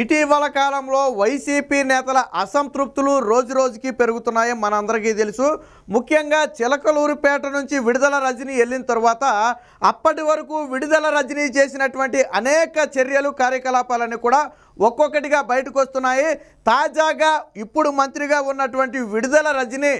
ఇటీవల కాలంలో వైసీపీ నేతల అసంతృప్తులు రోజు రోజుకి పెరుగుతున్నాయి మనందరికీ తెలుసు ముఖ్యంగా చిలకలూరుపేట నుంచి విడుదల రజనీ వెళ్ళిన తర్వాత అప్పటి వరకు విడుదల రజనీ చేసినటువంటి అనేక చర్యలు కార్యకలాపాలన్నీ కూడా ఒక్కొక్కటిగా బయటకు వస్తున్నాయి తాజాగా ఇప్పుడు మంత్రిగా ఉన్నటువంటి విడుదల రజనీ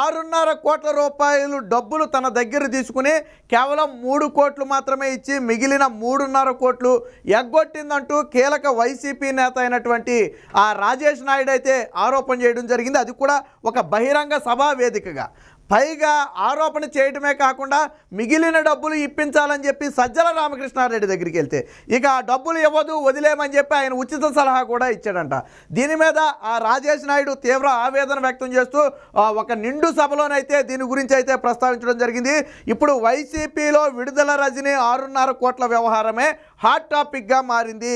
ఆరున్నర కోట్ల రూపాయలు డబ్బులు తన దగ్గర తీసుకుని కేవలం మూడు కోట్లు మాత్రమే ఇచ్చి మిగిలిన మూడున్నర కోట్లు ఎగ్గొట్టిందంటూ కీలక వైసీపీ నేత అయినటువంటి ఆ రాజేష్ నాయుడు అయితే ఆరోపణ చేయడం జరిగింది అది కూడా ఒక బహిరంగ సభా వేదికగా పైగా ఆరోపణ చేయడమే కాకుండా మిగిలిన డబ్బులు ఇప్పించాలని చెప్పి సజ్జల రామకృష్ణారెడ్డి దగ్గరికి వెళ్తే ఇక ఆ డబ్బులు ఇవ్వదు వదిలేమని చెప్పి ఆయన ఉచిత సలహా కూడా ఇచ్చాడంట దీని మీద ఆ రాజేష్ నాయుడు తీవ్ర ఆవేదన వ్యక్తం చేస్తూ ఒక నిండు సభలోనైతే దీని గురించి అయితే ప్రస్తావించడం జరిగింది ఇప్పుడు వైసీపీలో విడుదల రజని ఆరున్నర కోట్ల వ్యవహారమే హాట్ టాపిక్గా మారింది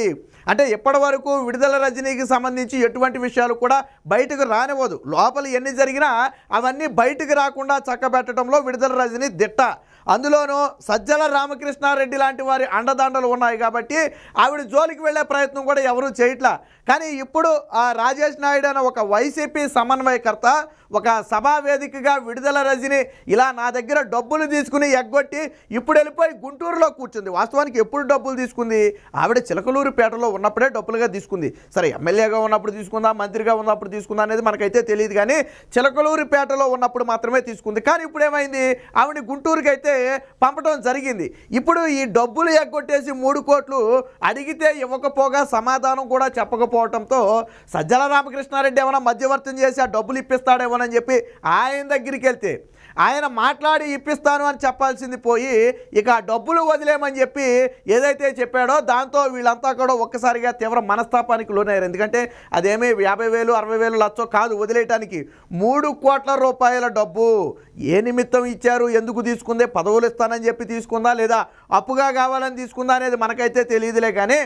అంటే ఎప్పటి వరకు విడుదల రజనీకి సంబంధించి ఎటువంటి విషయాలు కూడా బయటకు రానివ్వదు లోపల ఎన్ని జరిగినా అవన్నీ బయటకు రాకుండా చక్కబెట్టడంలో విడుదల రజనీ దిట్ట అందులోనూ సజ్జల రామకృష్ణారెడ్డి లాంటి వారి అండదండలు ఉన్నాయి కాబట్టి ఆవిడ జోలికి వెళ్లే ప్రయత్నం కూడా ఎవరూ చేయట్లా కానీ ఇప్పుడు ఆ రాజేష్ నాయుడు అనే ఒక వైసీపీ సమన్వయకర్త ఒక సభావేదికగా విడుదల రజని ఇలా నా దగ్గర డబ్బులు తీసుకుని ఎగ్గొట్టి ఇప్పుడు వెళ్ళిపోయి గుంటూరులో కూర్చుంది వాస్తవానికి ఎప్పుడు డబ్బులు తీసుకుంది ఆవిడ చిలకలూరుపేటలో ఉన్నప్పుడే డబ్బులుగా తీసుకుంది సరే ఎమ్మెల్యేగా ఉన్నప్పుడు తీసుకుందా మంత్రిగా ఉన్నప్పుడు తీసుకుందా అనేది మనకైతే తెలియదు కానీ చిలకలూరుపేటలో ఉన్నప్పుడు మాత్రమే తీసుకుంది కానీ ఇప్పుడు ఏమైంది ఆవిడ గుంటూరుకి అయితే పంపడం జరిగింది ఇప్పుడు ఈ డబ్బులు ఎగ్గొట్టేసి మూడు కోట్లు అడిగితే ఇవ్వకపోగా సమాధానం కూడా చెప్పకపోవడంతో సజ్జల రామకృష్ణారెడ్డి ఏమైనా మధ్యవర్తం చేసి ఆ డబ్బులు ఇప్పిస్తాడేమో ఇప్పిస్తానని చెప్పి ఆయన దగ్గరికి వెళ్తే ఆయన మాట్లాడి ఇప్పిస్తాను అని చెప్పాల్సింది పోయి ఇక డబ్బులు వదిలేమని చెప్పి ఏదైతే చెప్పాడో దాంతో వీళ్ళంతా కూడా ఒక్కసారిగా తీవ్ర మనస్తాపానికి లోనయ్యారు ఎందుకంటే అదేమీ యాభై వేలు అరవై వేలు లచ్చో కాదు వదిలేయటానికి మూడు కోట్ల రూపాయల డబ్బు ఏ నిమిత్తం ఇచ్చారు ఎందుకు తీసుకుందే పదవులు ఇస్తానని చెప్పి తీసుకుందా లేదా అప్పుగా కావాలని తీసుకుందా అనేది మనకైతే తెలియదులే కానీ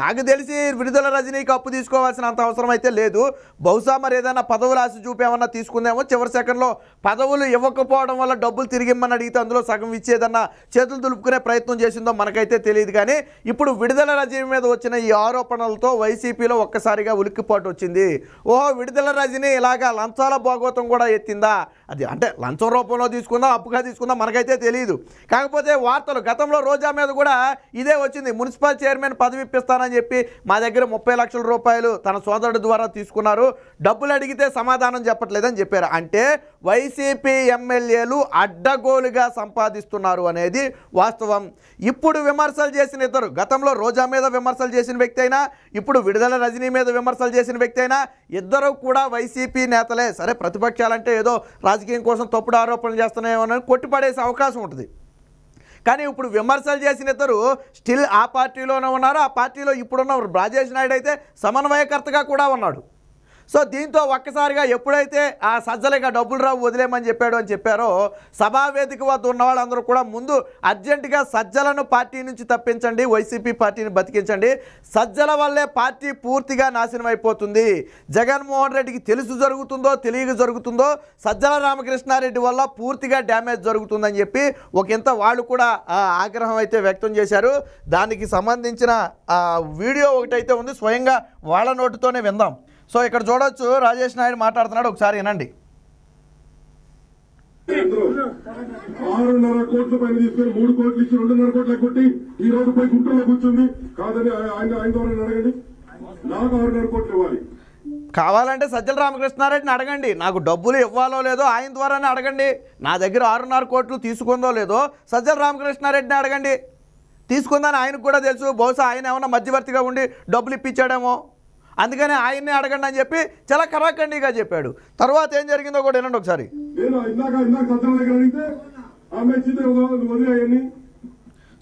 నాకు తెలిసి విడుదల రజనీకి అప్పు తీసుకోవాల్సిన అంత అవసరం అయితే లేదు బహుశా మరి ఏదైనా పదవులు ఆశ చూపేమన్నా తీసుకుందేమో చివరి సెకండ్లో పదవులు ఇవ్వకపోవడం వల్ల డబ్బులు తిరిగిమ్మని అడిగితే అందులో సగం ఇచ్చేదన్నా చేతులు దులుపుకునే ప్రయత్నం చేసిందో మనకైతే తెలియదు కానీ ఇప్పుడు విడుదల రజనీ మీద వచ్చిన ఈ ఆరోపణలతో వైసీపీలో ఒక్కసారిగా ఉలిక్కిపాటు వచ్చింది ఓహో విడుదల రజనీ ఇలాగా లంచాల భాగోతం కూడా ఎత్తిందా అది అంటే లంచం రూపంలో తీసుకుందా అప్పుగా తీసుకుందా మనకైతే తెలియదు కాకపోతే వార్తలు గతంలో రోజా మీద కూడా ఇదే వచ్చింది మున్సిపల్ చైర్మన్ పదవి ఇప్పిస్తాను ఇస్తానని చెప్పి మా దగ్గర ముప్పై లక్షల రూపాయలు తన సోదరుడు ద్వారా తీసుకున్నారు డబ్బులు అడిగితే సమాధానం చెప్పట్లేదని చెప్పారు అంటే వైసీపీ ఎమ్మెల్యేలు అడ్డగోలుగా సంపాదిస్తున్నారు అనేది వాస్తవం ఇప్పుడు విమర్శలు చేసిన ఇద్దరు గతంలో రోజా మీద విమర్శలు చేసిన వ్యక్తి అయినా ఇప్పుడు విడుదల రజనీ మీద విమర్శలు చేసిన వ్యక్తి అయినా ఇద్దరు కూడా వైసీపీ నేతలే సరే ప్రతిపక్షాలంటే ఏదో రాజకీయం కోసం తప్పుడు ఆరోపణలు చేస్తున్నాయో అని కొట్టిపడేసే అవకాశం ఉంటుంది కానీ ఇప్పుడు విమర్శలు చేసిన ఇద్దరు స్టిల్ ఆ పార్టీలోనే ఉన్నారు ఆ పార్టీలో ఇప్పుడున్న రాజేష్ నాయుడు అయితే సమన్వయకర్తగా కూడా ఉన్నాడు సో దీంతో ఒక్కసారిగా ఎప్పుడైతే ఆ సజ్జలకి డబ్బులు రావు వదిలేమని చెప్పాడు అని చెప్పారో సభావేదిక వద్ద ఉన్న వాళ్ళందరూ కూడా ముందు అర్జెంటుగా సజ్జలను పార్టీ నుంచి తప్పించండి వైసీపీ పార్టీని బతికించండి సజ్జల వల్లే పార్టీ పూర్తిగా నాశనం అయిపోతుంది జగన్మోహన్ రెడ్డికి తెలుసు జరుగుతుందో తెలియక జరుగుతుందో సజ్జల రామకృష్ణారెడ్డి వల్ల పూర్తిగా డ్యామేజ్ జరుగుతుందని చెప్పి ఇంత వాళ్ళు కూడా ఆగ్రహం అయితే వ్యక్తం చేశారు దానికి సంబంధించిన వీడియో ఒకటైతే ఉంది స్వయంగా వాళ్ళ నోటితోనే విందాం సో ఇక్కడ చూడొచ్చు రాజేష్ నాయుడు మాట్లాడుతున్నాడు ఒకసారి వినండి ఆరున్నర కోట్ల పైన తీసుకొని మూడు కోట్లు ఇచ్చి రెండున్నర కోట్ల కొట్టి ఈ రోజు పై గుంటూరులో కూర్చుంది కాదని ఆయన ఆయన ద్వారా అడగండి నాకు ఆరున్నర కోట్లు ఇవ్వాలి కావాలంటే సజ్జల రామకృష్ణారెడ్డిని అడగండి నాకు డబ్బులు ఇవ్వాలో లేదో ఆయన ద్వారానే అడగండి నా దగ్గర ఆరున్నర కోట్లు తీసుకుందో లేదో సజ్జల రామకృష్ణారెడ్డిని అడగండి తీసుకుందని ఆయనకు కూడా తెలుసు బహుశా ఆయన ఏమన్నా మధ్యవర్తిగా ఉండి డబ్బులు ఇప్పించాడేమో అందుకని ఆయన్ని అడగండి అని చెప్పి చాలా కరాఖండిగా చెప్పాడు తర్వాత ఏం జరిగిందో కూడా వినండి ఒకసారి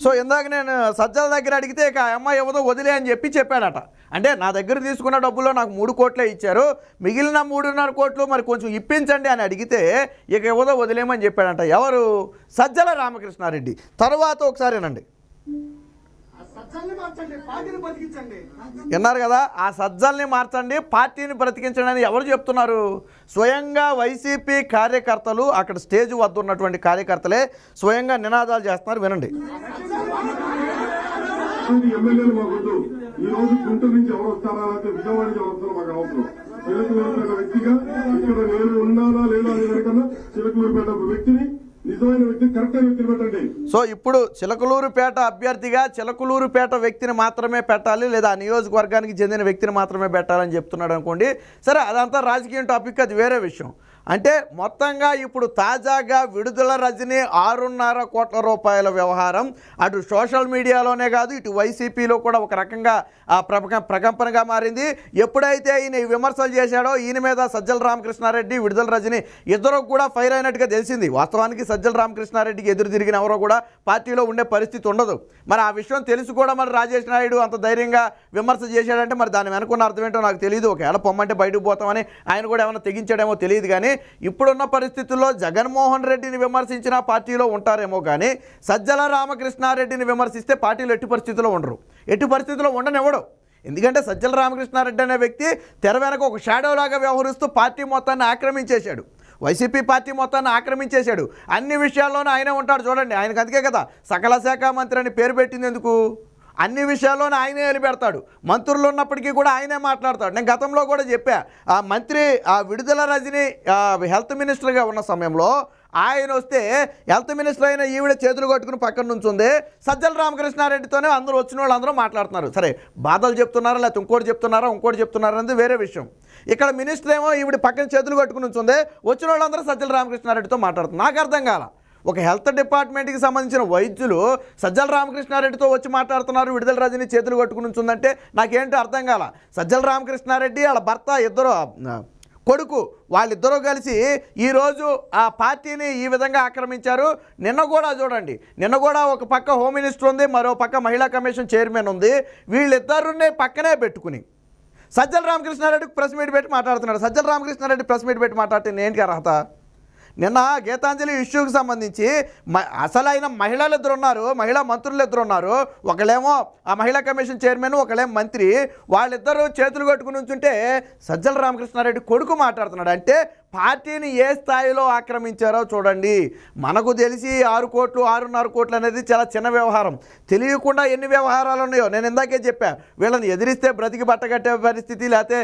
సో ఇందాక నేను సజ్జల దగ్గర అడిగితే ఇక అమ్మాయి ఎవదో వదిలే అని చెప్పి చెప్పాడట అంటే నా దగ్గర తీసుకున్న డబ్బుల్లో నాకు మూడు కోట్లే ఇచ్చారు మిగిలిన మూడున్నర కోట్లు మరి కొంచెం ఇప్పించండి అని అడిగితే ఇక ఎవదో వదిలేమని చెప్పాడట ఎవరు సజ్జల రామకృష్ణారెడ్డి తర్వాత ఒకసారి అనండి విన్నారు కదా ఆ సజ్జల్ని మార్చండి పార్టీని బ్రతికించండి అని ఎవరు చెప్తున్నారు స్వయంగా వైసీపీ కార్యకర్తలు అక్కడ స్టేజ్ వద్ద ఉన్నటువంటి కార్యకర్తలే స్వయంగా నినాదాలు చేస్తున్నారు వినండి ఎవరు వస్తారా లేకపోతే విజయవాడ ఎవరు వస్తారో మాకు అవసరం వ్యక్తిగా ఇక్కడ నేను ఉన్నానా లేదా అనే దానికన్నా చిలకలూరుపేట వ్యక్తిని సో ఇప్పుడు చిలకలూరుపేట అభ్యర్థిగా చిలకలూరుపేట వ్యక్తిని మాత్రమే పెట్టాలి లేదా నియోజకవర్గానికి చెందిన వ్యక్తిని మాత్రమే పెట్టాలని చెప్తున్నాడు అనుకోండి సరే అదంతా రాజకీయం టాపిక్ అది వేరే విషయం అంటే మొత్తంగా ఇప్పుడు తాజాగా విడుదల రజనీ ఆరున్నర కోట్ల రూపాయల వ్యవహారం అటు సోషల్ మీడియాలోనే కాదు ఇటు వైసీపీలో కూడా ఒక రకంగా ప్రకంపనగా మారింది ఎప్పుడైతే ఈయన విమర్శలు చేశాడో ఈయన మీద సజ్జల రామకృష్ణారెడ్డి విడుదల రజనీ ఇద్దరు కూడా ఫైర్ అయినట్టుగా తెలిసింది వాస్తవానికి సజ్జల రామకృష్ణారెడ్డికి ఎదురు తిరిగిన ఎవరో కూడా పార్టీలో ఉండే పరిస్థితి ఉండదు మరి ఆ విషయం తెలుసు కూడా మరి రాజేష్ నాయుడు అంత ధైర్యంగా విమర్శ చేశాడంటే మరి దాని వెనుకున్న అర్థం ఏంటో నాకు తెలియదు ఒకవేళ పొమ్మంటే బయటకు పోతామని ఆయన కూడా ఏమైనా తెగించాడేమో తెలియదు కానీ ఇప్పుడున్న పరిస్థితుల్లో జగన్మోహన్ రెడ్డిని విమర్శించిన పార్టీలో ఉంటారేమో కానీ సజ్జల రామకృష్ణారెడ్డిని విమర్శిస్తే పార్టీలో ఎట్టి పరిస్థితుల్లో ఉండరు ఎట్టి పరిస్థితుల్లో ఉండనివ్వడు ఎందుకంటే సజ్జల రామకృష్ణారెడ్డి అనే వ్యక్తి తెర వెనక ఒక షాడోలాగా వ్యవహరిస్తూ పార్టీ మొత్తాన్ని ఆక్రమించేశాడు వైసీపీ పార్టీ మొత్తాన్ని ఆక్రమించేశాడు అన్ని విషయాల్లోనూ ఆయనే ఉంటాడు చూడండి ఆయనకు అందుకే కదా సకల శాఖ మంత్రి అని పేరు పెట్టింది ఎందుకు అన్ని విషయాల్లోనూ ఆయనే వెళ్ళిపెడతాడు మంత్రులు ఉన్నప్పటికీ కూడా ఆయనే మాట్లాడతాడు నేను గతంలో కూడా చెప్పా ఆ మంత్రి ఆ విడుదల రజని హెల్త్ మినిస్టర్గా ఉన్న సమయంలో ఆయన వస్తే హెల్త్ మినిస్టర్ అయిన ఈవిడ చేతులు కొట్టుకుని పక్కన ఉంది సజ్జల రామకృష్ణారెడ్డితోనే అందరూ వచ్చిన వాళ్ళందరూ మాట్లాడుతున్నారు సరే బాధలు చెప్తున్నారా లేకపోతే ఇంకోటి చెప్తున్నారా ఇంకోటి చెప్తున్నారా అనేది వేరే విషయం ఇక్కడ మినిస్టర్ ఏమో ఈవిడ పక్కన చేతులు కట్టుకుని ఉంది వచ్చిన వాళ్ళందరూ సజ్జల రామకృష్ణారెడ్డితో మాట్లాడుతున్నారు నాకు అర్థం కాల ఒక హెల్త్ డిపార్ట్మెంట్కి సంబంధించిన వైద్యులు సజ్జల రామకృష్ణారెడ్డితో వచ్చి మాట్లాడుతున్నారు విడుదల రజని చేతులు కట్టుకుని ఉంచుందంటే నాకేంటో అర్థం కాల సజ్జల రామకృష్ణారెడ్డి వాళ్ళ భర్త ఇద్దరు కొడుకు వాళ్ళిద్దరూ కలిసి ఈరోజు ఆ పార్టీని ఈ విధంగా ఆక్రమించారు నిన్న కూడా చూడండి నిన్న కూడా ఒక పక్క హోమ్ మినిస్టర్ ఉంది మరో పక్క మహిళా కమిషన్ చైర్మన్ ఉంది వీళ్ళిద్దరునే పక్కనే పెట్టుకుని సజ్జల రామకృష్ణారెడ్డికి ప్రెస్ మీట్ పెట్టి మాట్లాడుతున్నాడు సజ్జల రామకృష్ణారెడ్డి ప్రెస్ మీట్ పెట్టి మాట్లాడితే ఏంటి అర్హత నిన్న గీతాంజలి ఇష్యూకి సంబంధించి అసలు ఆయన మహిళలు ఇద్దరు ఉన్నారు మహిళా మంత్రులు ఇద్దరు ఉన్నారు ఒకళ్ళేమో ఆ మహిళా కమిషన్ చైర్మన్ ఒకళ్ళేమో మంత్రి వాళ్ళిద్దరూ చేతులు కట్టుకుని ఉంచుంటే సజ్జల రామకృష్ణారెడ్డి కొడుకు మాట్లాడుతున్నాడు అంటే పార్టీని ఏ స్థాయిలో ఆక్రమించారో చూడండి మనకు తెలిసి ఆరు కోట్లు ఆరున్నర కోట్లు అనేది చాలా చిన్న వ్యవహారం తెలియకుండా ఎన్ని వ్యవహారాలు ఉన్నాయో నేను ఇందాకే చెప్పాను వీళ్ళని ఎదిరిస్తే బ్రతికి బట్టగట్టే పరిస్థితి లేకపోతే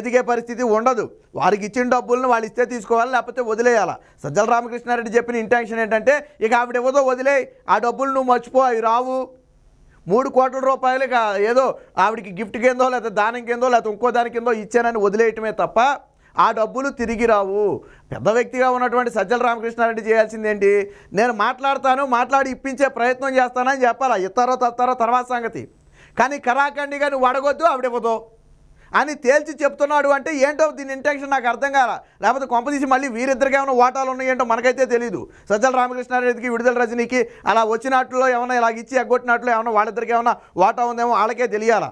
ఎదిగే పరిస్థితి ఉండదు వారికి ఇచ్చిన డబ్బులను వాళ్ళు ఇస్తే తీసుకోవాలి లేకపోతే వదిలేయాలా సజ్జల రామకృష్ణారెడ్డి చెప్పిన ఇంటెన్షన్ ఏంటంటే ఇక ఆవిడ ఇవ్వదో వదిలే ఆ డబ్బులు నువ్వు మర్చిపో అవి రావు మూడు కోట్ల రూపాయలు ఏదో ఆవిడకి గిఫ్ట్ కిందో లేకపోతే దానం కిందో లేకపోతే ఇంకో దాని కిందో ఇచ్చానని వదిలేయటమే తప్ప ఆ డబ్బులు తిరిగి రావు పెద్ద వ్యక్తిగా ఉన్నటువంటి సజ్జల రామకృష్ణారెడ్డి చేయాల్సిందేంటి నేను మాట్లాడతాను మాట్లాడి ఇప్పించే ప్రయత్నం చేస్తానని చెప్పాలా ఇస్తారో తస్తారో తర్వాత సంగతి కానీ కరాఖండి కానీ వడగొద్దు ఆవిడివ్వదు అని తేల్చి చెప్తున్నాడు అంటే ఏంటో దీని ఇంటెన్షన్ నాకు అర్థం కాల లేకపోతే కొంపదీసి మళ్ళీ వీరిద్దరికి ఏమైనా ఓటాలు ఉన్నాయేంటో మనకైతే తెలియదు సజ్జల రామకృష్ణారెడ్డికి విడుదల రజనీకి అలా వచ్చినట్లో ఏమైనా ఇలా ఇచ్చి ఎగ్గొట్టినట్లు ఏమైనా వాళ్ళిద్దరికి ఏమైనా ఓటా ఉందేమో వాళ్ళకే తెలియాలా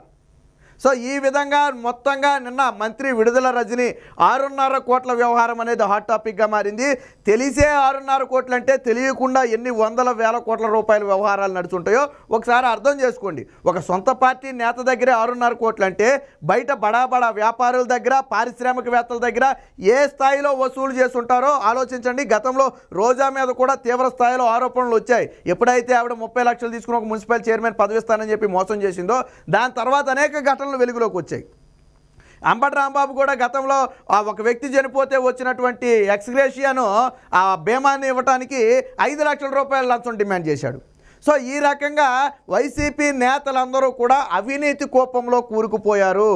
సో ఈ విధంగా మొత్తంగా నిన్న మంత్రి విడుదల రజని ఆరున్నర కోట్ల వ్యవహారం అనేది హాట్ టాపిక్గా మారింది తెలిసే ఆరున్నర కోట్లు అంటే తెలియకుండా ఎన్ని వందల వేల కోట్ల రూపాయల వ్యవహారాలు నడుచుంటాయో ఒకసారి అర్థం చేసుకోండి ఒక సొంత పార్టీ నేత దగ్గరే ఆరున్నర కోట్లు అంటే బయట బడాబడా వ్యాపారుల దగ్గర పారిశ్రామికవేత్తల దగ్గర ఏ స్థాయిలో వసూలు చేస్తుంటారో ఆలోచించండి గతంలో రోజా మీద కూడా తీవ్ర స్థాయిలో ఆరోపణలు వచ్చాయి ఎప్పుడైతే ఆవిడ ముప్పై లక్షలు తీసుకుని ఒక మున్సిపల్ చైర్మన్ పదవిస్తానని చెప్పి మోసం చేసిందో దాని తర్వాత అనేక ఘటన ప్రకటనలు వెలుగులోకి వచ్చాయి అంబటి రాంబాబు కూడా గతంలో ఒక వ్యక్తి చనిపోతే వచ్చినటువంటి ఎక్స్గ్రేషియాను ఆ భీమాన్ని ఇవ్వడానికి ఐదు లక్షల రూపాయల లంచం డిమాండ్ చేశాడు సో ఈ రకంగా వైసీపీ నేతలందరూ కూడా అవినీతి కోపంలో కూరుకుపోయారు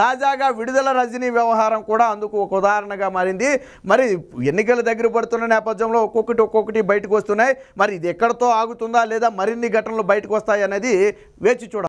తాజాగా విడుదల రజనీ వ్యవహారం కూడా అందుకు ఒక ఉదాహరణగా మారింది మరి ఎన్నికల దగ్గర పడుతున్న నేపథ్యంలో ఒక్కొక్కటి ఒక్కొక్కటి బయటకు వస్తున్నాయి మరి ఇది ఎక్కడితో ఆగుతుందా లేదా మరిన్ని ఘటనలు బయటకు వస్తాయి అనేది వేచి చూడాలి